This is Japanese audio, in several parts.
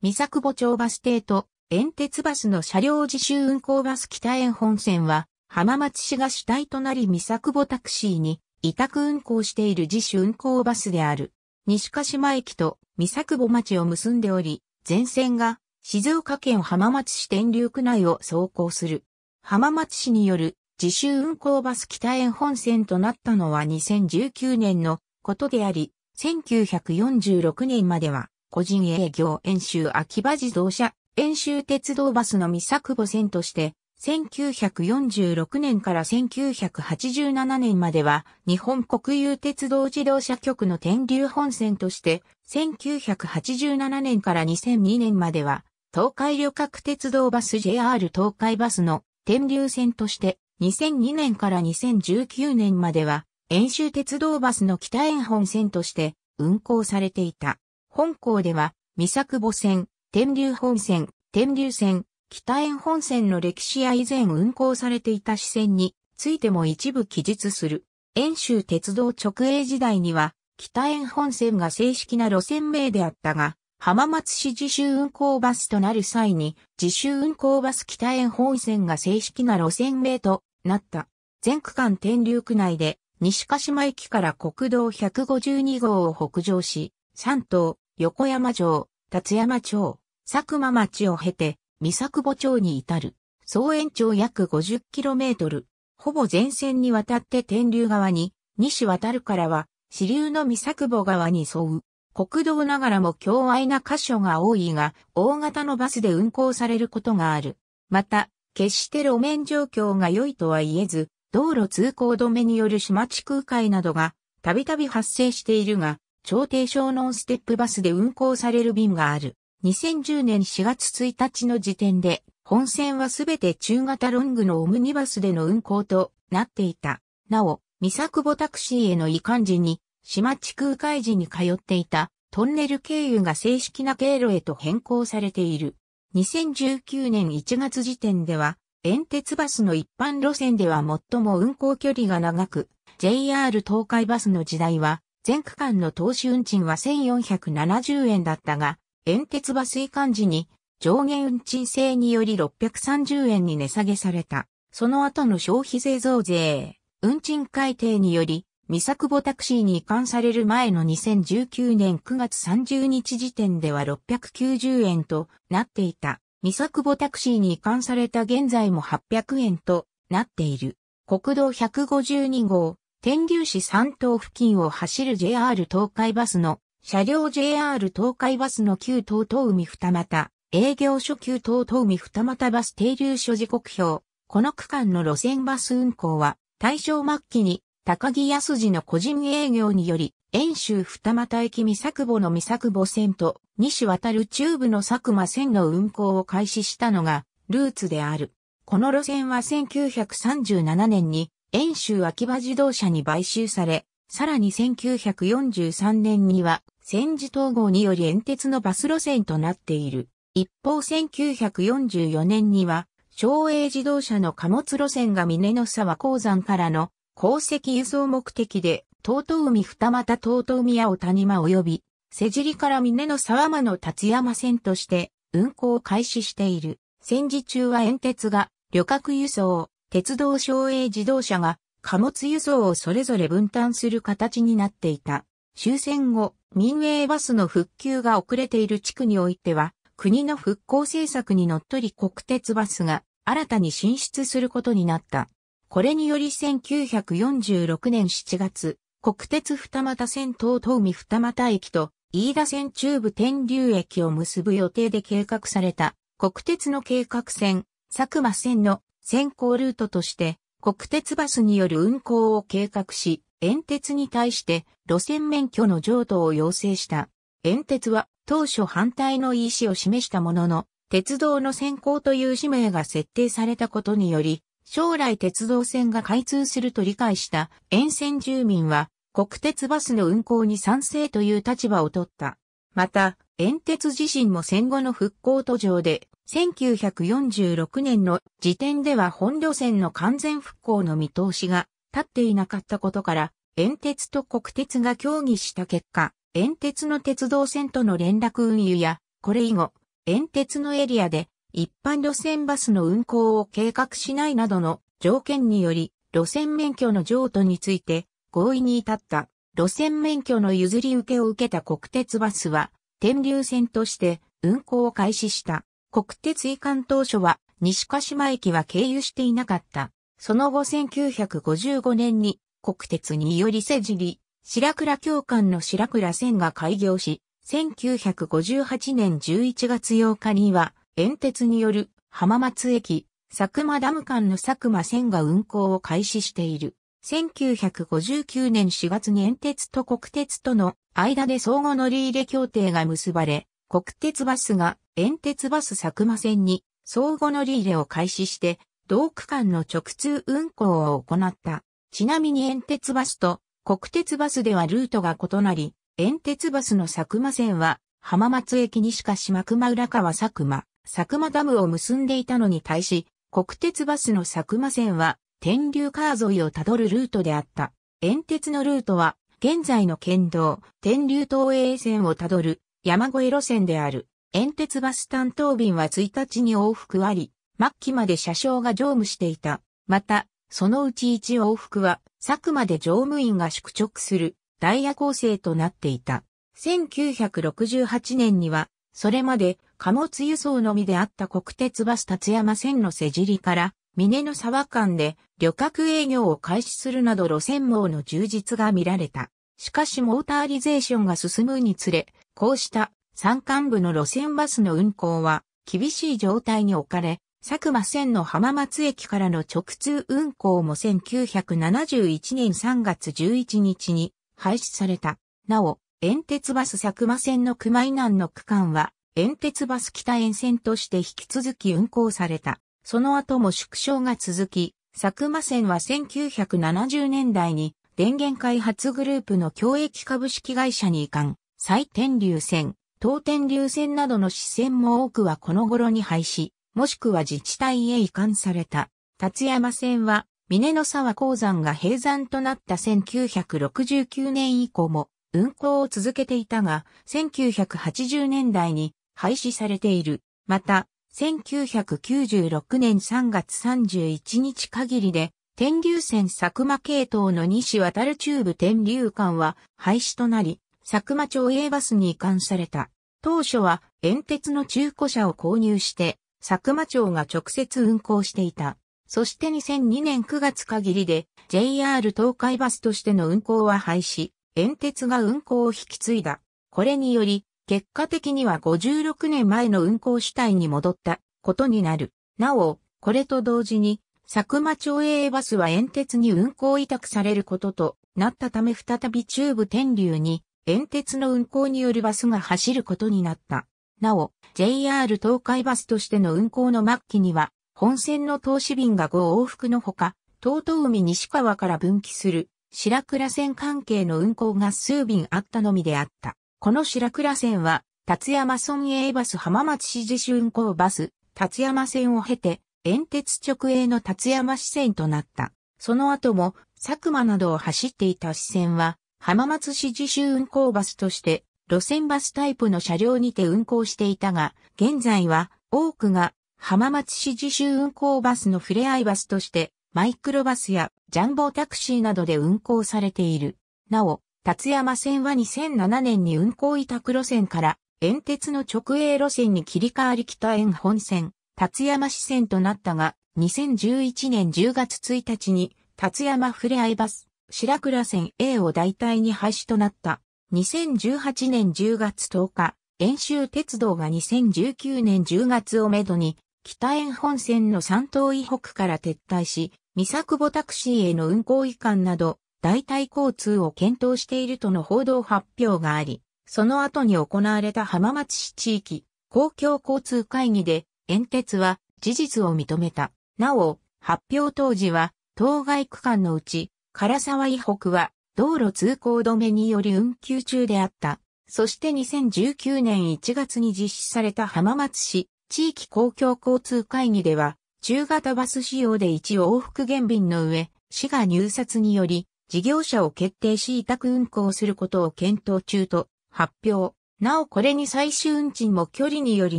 三作保町バス停と、遠鉄バスの車両自習運行バス北園本線は、浜松市が主体となり三作保タクシーに委託運行している自主運行バスである。西鹿島駅と三作保町を結んでおり、全線が静岡県浜松市天竜区内を走行する。浜松市による自主運行バス北園本線となったのは2019年のことであり、1946年までは個人営業演習秋葉自動車、演習鉄道バスの三作母線として、1946年から1987年までは日本国有鉄道自動車局の天竜本線として、1987年から2002年までは東海旅客鉄道バス JR 東海バスの天竜線として、2002年から2019年までは演習鉄道バスの北園本線として運行されていた。本校では、三作母線、天竜本線、天竜線、北園本線の歴史や以前運行されていた支線についても一部記述する。遠州鉄道直営時代には、北園本線が正式な路線名であったが、浜松市自主運行バスとなる際に、自主運行バス北園本線が正式な路線名となった。全区間天竜区内で、西鹿島駅から国道152号を北上し、3島、横山城、達山町、佐久間町を経て、三作母町に至る、総延長約 50km、ほぼ全線にわたって天竜側に、西渡るからは、支流の三作母川に沿う。国道ながらも強愛な箇所が多いが、大型のバスで運行されることがある。また、決して路面状況が良いとは言えず、道路通行止めによる市町空海などがたびたび発生しているが、朝廷小ノンステップバスで運行される便がある。2010年4月1日の時点で、本線はすべて中型ロングのオムニバスでの運行となっていた。なお、三作ボタクシーへの移管時に、島地空海時に通っていたトンネル経由が正式な経路へと変更されている。2019年1月時点では、遠鉄バスの一般路線では最も運行距離が長く、JR 東海バスの時代は、全区間の投資運賃は1470円だったが、円鉄バス移管時に上限運賃制により630円に値下げされた。その後の消費税増税、運賃改定により、三作母タクシーに移管される前の2019年9月30日時点では690円となっていた。三作母タクシーに移管された現在も800円となっている。国道152号、天竜市三島付近を走る JR 東海バスの車両 JR 東海バスの旧東東海二股、営業所旧東東海二股バス停留所時刻表。この区間の路線バス運行は、大正末期に高木康次の個人営業により、遠州二股駅三作母の三作母線と、西渡る中部の佐久間線の運行を開始したのが、ルーツである。この路線は1937年に、遠州秋葉自動車に買収され、さらに1943年には戦時統合により遠鉄のバス路線となっている。一方1944年には、省営自動車の貨物路線が峰の沢鉱山からの鉱石輸送目的で、東東海二股東東宮尾谷間及び、瀬尻から峰の沢間の立山線として運行を開始している。戦時中は遠鉄が旅客輸送、鉄道省営自動車が貨物輸送をそれぞれ分担する形になっていた。終戦後、民営バスの復旧が遅れている地区においては、国の復興政策にのっとり国鉄バスが新たに進出することになった。これにより1946年7月、国鉄二俣線東東海二俣駅と飯田線中部天竜駅を結ぶ予定で計画された国鉄の計画線、佐久間線の先行ルートとして、国鉄バスによる運行を計画し、遠鉄に対して路線免許の譲渡を要請した。遠鉄は当初反対の意思を示したものの、鉄道の先行という使命が設定されたことにより、将来鉄道線が開通すると理解した沿線住民は、国鉄バスの運行に賛成という立場を取った。また、遠鉄自身も戦後の復興途上で1946年の時点では本路線の完全復興の見通しが立っていなかったことから、遠鉄と国鉄が協議した結果、遠鉄の鉄道線との連絡運輸や、これ以後、遠鉄のエリアで一般路線バスの運行を計画しないなどの条件により、路線免許の譲渡について合意に至った路線免許の譲り受けを受けた国鉄バスは、天竜線として運行を開始した。国鉄移管当初は西鹿島駅は経由していなかった。その後1955年に国鉄によりせじり、白倉教官の白倉線が開業し、1958年11月8日には、沿鉄による浜松駅、佐久間ダム間の佐久間線が運行を開始している。1959年4月に沿鉄と国鉄との間で相互乗り入れ協定が結ばれ、国鉄バスが遠鉄バス佐久間線に相互乗り入れを開始して、同区間の直通運行を行った。ちなみに遠鉄バスと国鉄バスではルートが異なり、遠鉄バスの佐久間線は浜松駅西か島熊浦川佐久間、佐久間ダムを結んでいたのに対し、国鉄バスの佐久間線は天竜川沿いをたどるルートであった。遠鉄のルートは現在の県道、天竜東映線をたどる山越え路線である。遠鉄バス担当便は1日に往復あり、末期まで車掌が乗務していた。また、そのうち1往復は、佐久まで乗務員が宿直するダイヤ構成となっていた。1968年には、それまで貨物輸送のみであった国鉄バス達山線のじ尻から峰の沢間で旅客営業を開始するなど路線網の充実が見られた。しかしモーターリゼーションが進むにつれ、こうした山間部の路線バスの運行は厳しい状態に置かれ、佐久間線の浜松駅からの直通運行も1971年3月11日に廃止された。なお、遠鉄バス佐久間線の熊井南の区間は、遠鉄バス北沿線として引き続き運行された。その後も縮小が続き、佐久間線は1970年代に電源開発グループの共益株式会社に移管、再転流線、当店流線などの支線も多くはこの頃に廃止、もしくは自治体へ移管された。立山線は、峰の沢鉱山が閉山となった1969年以降も運行を続けていたが、1980年代に廃止されている。また、1996年3月31日限りで、天竜線佐久間系統の西渡る中部天竜間は廃止となり、佐久間町営バスに移管された。当初は、遠鉄の中古車を購入して、佐久間町が直接運行していた。そして2002年9月限りで JR 東海バスとしての運行は廃止、遠鉄が運行を引き継いだ。これにより、結果的には56年前の運行主体に戻ったことになる。なお、これと同時に、佐久間町営バスは遠鉄に運行委託されることとなったため再び中部天竜に煙鉄の運行によるバスが走ることになった。なお、JR 東海バスとしての運行の末期には、本線の投資便が5往復のほか、東東海西川から分岐する白倉線関係の運行が数便あったのみであった。この白倉線は、立山村営バス浜松市自主運行バス、立山線を経て、煙鉄直営の立山支線となった。その後も、佐久間などを走っていた支線は、浜松市自主運行バスとして路線バスタイプの車両にて運行していたが、現在は多くが浜松市自主運行バスのふれあいバスとしてマイクロバスやジャンボタクシーなどで運行されている。なお、立山線は2007年に運行委託路線から沿鉄の直営路線に切り替わり北沿本線、立山支線となったが、2011年10月1日に、立山ふれあいバス、白倉線 A を代替に廃止となった。2018年10月10日、遠州鉄道が2019年10月をめどに、北園本線の三島以北から撤退し、三作母タクシーへの運行移管など、代替交通を検討しているとの報道発表があり、その後に行われた浜松市地域公共交通会議で、遠鉄は事実を認めた。なお、発表当時は、当該区間のうち、唐沢以北は道路通行止めにより運休中であった。そして2019年1月に実施された浜松市地域公共交通会議では、中型バス仕様で一往復減便の上、市が入札により、事業者を決定し委託運行することを検討中と発表。なおこれに最終運賃も距離により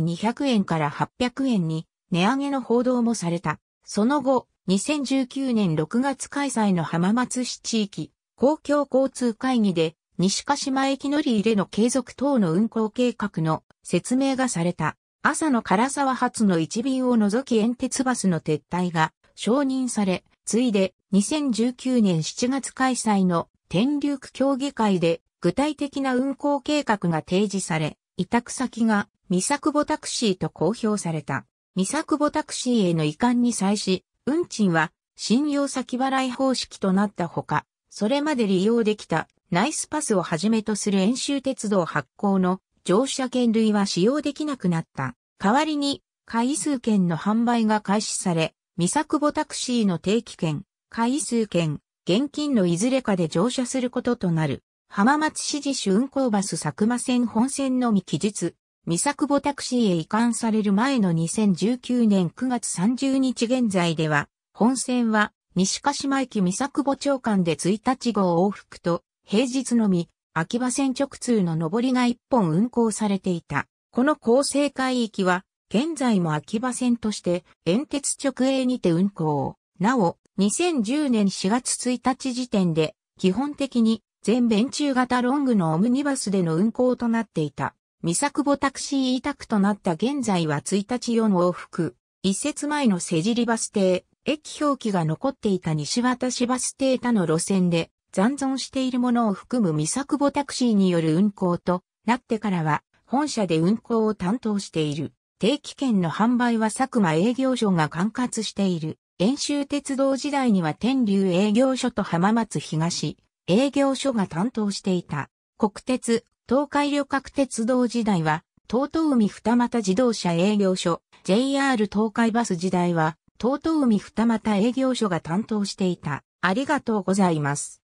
200円から800円に値上げの報道もされた。その後、2019年6月開催の浜松市地域公共交通会議で西鹿島駅乗り入れの継続等の運行計画の説明がされた。朝の唐沢発の一便を除き遠鉄バスの撤退が承認され、ついで2019年7月開催の天竜区協議会で具体的な運行計画が提示され、委託先が三作保タクシーと公表された。三作保タクシーへの移管に際し、運賃は信用先払い方式となったほか、それまで利用できたナイスパスをはじめとする演習鉄道発行の乗車券類は使用できなくなった。代わりに、回数券の販売が開始され、三作ボタクシーの定期券、回数券、現金のいずれかで乗車することとなる。浜松市自主運行バス佐久間線本線のみ記述。三作母タクシーへ移管される前の2019年9月30日現在では、本線は西鹿島駅三作母町間で1日号往復と、平日のみ、秋葉線直通の上りが1本運行されていた。この構成海域は、現在も秋葉線として、遠鉄直営にて運行。なお、2010年4月1日時点で、基本的に全弁中型ロングのオムニバスでの運行となっていた。三作母タクシー委託となった現在は1日4往復、一節前の瀬尻バス停、駅表記が残っていた西渡しバス停他の路線で残存しているものを含む三作母タクシーによる運行となってからは本社で運行を担当している。定期券の販売は佐久間営業所が管轄している。遠州鉄道時代には天竜営業所と浜松東営業所が担当していた。国鉄、東海旅客鉄道時代は、東東海二俣自動車営業所、JR 東海バス時代は、東東海二俣営業所が担当していた。ありがとうございます。